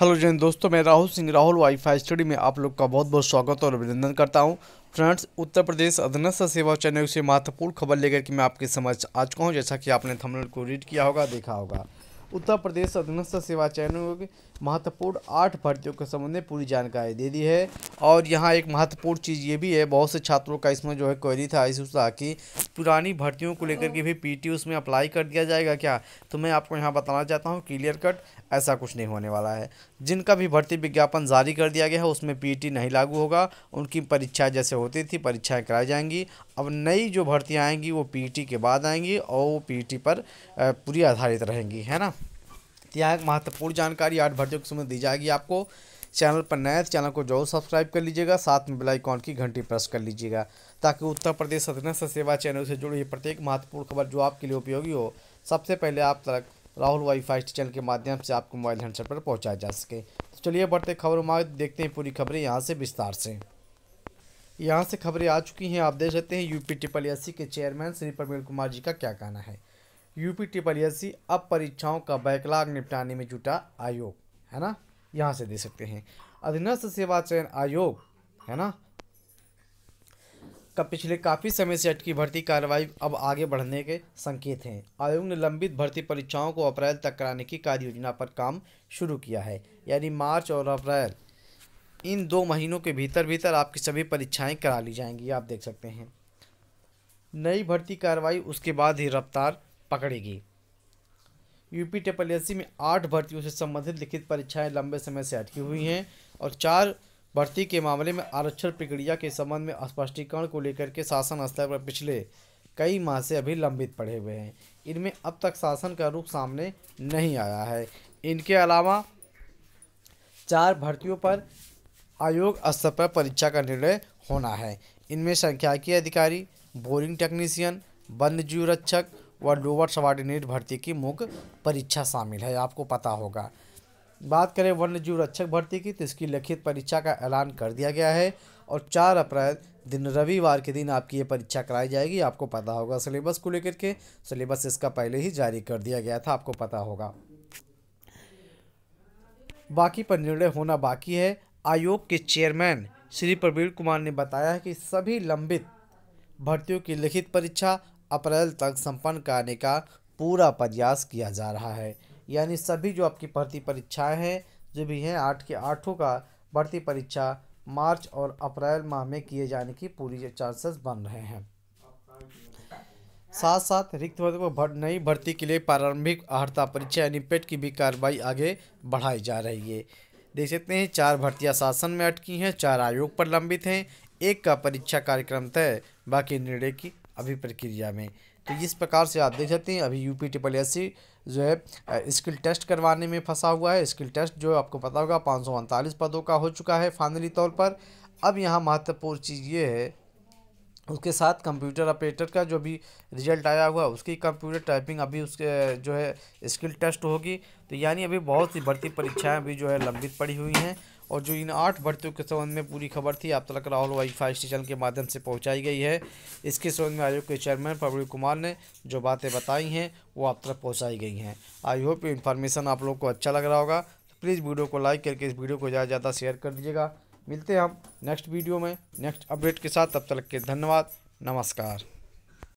hello जैन दोस्तों मैं राहुल सिंह राहुल वाईफाई स्टडी में आप लोग का बहुत बहुत स्वागत और अभिनंदन करता हूं फ्रेंड्स उत्तर प्रदेश अधनस्थ सेवा चैनल से महत्वपूर्ण खबर लेकर के मैं आपके समझ आ चुका हूं जैसा कि आपने थंबनेल को रीड किया होगा देखा होगा उत्तर प्रदेश अधीनस्थ सेवा चयनों के महत्वपूर्ण आठ भर्तियों के संबंध में पूरी जानकारी दे दी है और यहाँ एक महत्वपूर्ण चीज़ ये भी है बहुत से छात्रों का इसमें जो है क्वेरी था इस था कि पुरानी भर्तियों को लेकर के भी टी उसमें अप्लाई कर दिया जाएगा क्या तो मैं आपको यहाँ बताना चाहता हूँ क्लियर कट ऐसा कुछ नहीं होने वाला है जिनका भी भर्ती विज्ञापन जारी कर दिया गया है उसमें पी नहीं लागू होगा उनकी परीक्षा जैसे होती थी परीक्षाएँ कराई जाएंगी अब नई जो भर्तियाँ आएंगी वो पीटी e के बाद आएंगी और वो पीटी e पर पूरी आधारित रहेंगी है ना तो यहाँ एक महत्वपूर्ण जानकारी आठ भर्तियों के समय दी जाएगी आपको चैनल पर नए तो चैनल को जरूर सब्सक्राइब कर लीजिएगा साथ में बेलाइकॉन की घंटी प्रेस कर लीजिएगा ताकि उत्तर प्रदेश सदनस्थ सेवा चैनल से जुड़ी प्रत्येक महत्वपूर्ण खबर जो आपके लिए उपयोगी हो सबसे पहले आप तक राहुल वाईफाई चैनल के माध्यम से आपको मोबाइल हैंडसेट पर पहुँचाया जा सके तो चलिए बढ़ते खबरों में देखते हैं पूरी खबरें यहाँ से विस्तार से यहाँ से खबरें आ चुकी हैं आप देख सकते हैं यूपी ट्रिपल एस के चेयरमैन श्री प्रवीण कुमार जी का क्या कहना है यूपी ट्रिपल एस अब परीक्षाओं का बैकलाग निपटाने में जुटा आयोग है ना यहाँ से दे सकते हैं अधीनस्थ सेवा चयन आयोग है ना का पिछले काफ़ी समय से अटकी भर्ती कार्रवाई अब आगे बढ़ने के संकेत हैं आयोग ने लंबित भर्ती परीक्षाओं को अप्रैल तक कराने की कार्य योजना पर काम शुरू किया है यानी मार्च और अप्रैल इन दो महीनों के भीतर भीतर आपकी सभी परीक्षाएं करा ली जाएंगी आप देख सकते हैं नई भर्ती कार्रवाई उसके बाद ही रफ्तार पकड़ेगी यूपी ट्रिपल एस में आठ भर्तियों से संबंधित लिखित परीक्षाएं लंबे समय से अटकी हुई हैं और चार भर्ती के मामले में आरक्षण प्रक्रिया के संबंध में स्पष्टीकरण को लेकर के शासन स्तर पर पिछले कई माह से अभी लंबित पड़े हुए हैं इनमें अब तक शासन का रुख सामने नहीं आया है इनके अलावा चार भर्तियों पर आयोग स्तर पर परीक्षा का निर्णय होना है इनमें संख्याकीय अधिकारी बोरिंग टेक्नीशियन वन्य जीव रक्षक व लोअर सबॉर्डिनेट भर्ती की मुख्य परीक्षा शामिल है आपको पता होगा बात करें वन्य जीव रक्षक भर्ती की तो इसकी लिखित परीक्षा का ऐलान कर दिया गया है और चार अप्रैल दिन रविवार के दिन आपकी ये परीक्षा कराई जाएगी आपको पता होगा सिलेबस को लेकर के सिलेबस इसका पहले ही जारी कर दिया गया था आपको पता होगा बाकी पर निर्णय होना बाकी है आयोग के चेयरमैन श्री प्रवीण कुमार ने बताया कि सभी लंबित भर्तियों की लिखित परीक्षा अप्रैल तक संपन्न कराने का पूरा प्रयास किया जा रहा है यानी सभी जो आपकी भर्ती परीक्षाएं हैं जो भी हैं आठ के आठों का भर्ती परीक्षा मार्च और अप्रैल माह में किए जाने की पूरी चांसेस बन रहे हैं साथ साथ रिक्त पदों को भर, नई भर्ती के लिए प्रारंभिक अहर्ता परीक्षा यानी पेट की भी कार्रवाई आगे बढ़ाई जा रही है देख सकते हैं चार भर्तियां शासन में अटकी हैं चार आयोग पर लंबित हैं एक का परीक्षा कार्यक्रम तय बाकी निर्णय की अभी प्रक्रिया में तो इस प्रकार से आप देख सकते हैं अभी यूपी ट्रिपल एस सी जो है स्किल टेस्ट करवाने में फंसा हुआ है स्किल टेस्ट जो आपको पता होगा पाँच पदों का हो चुका है फाइनली तौर पर अब यहाँ महत्वपूर्ण चीज़ ये है उसके साथ कंप्यूटर ऑपरेटर का जो भी रिजल्ट आया हुआ उसकी कंप्यूटर टाइपिंग अभी उसके जो है स्किल टेस्ट होगी तो यानी अभी बहुत सी भर्ती परीक्षाएं अभी जो है लंबित पड़ी हुई हैं और जो इन आठ भर्तियों के संबंध में पूरी खबर थी आप तक राहुल वाई फाई स्टेशन के माध्यम से पहुंचाई गई है इसके संबंध में आयोग के चेयरमैन प्रवीण कुमार ने जो बातें बताई हैं वो आप तक पहुँचाई गई हैं आई होप इन्फॉर्मेशन आप लोग को अच्छा लग रहा होगा तो प्लीज़ वीडियो को लाइक करके इस वीडियो को ज़्यादा से ज़्यादा शेयर कर दीजिएगा मिलते हैं हम नेक्स्ट वीडियो में नेक्स्ट अपडेट के साथ तब तक के धन्यवाद नमस्कार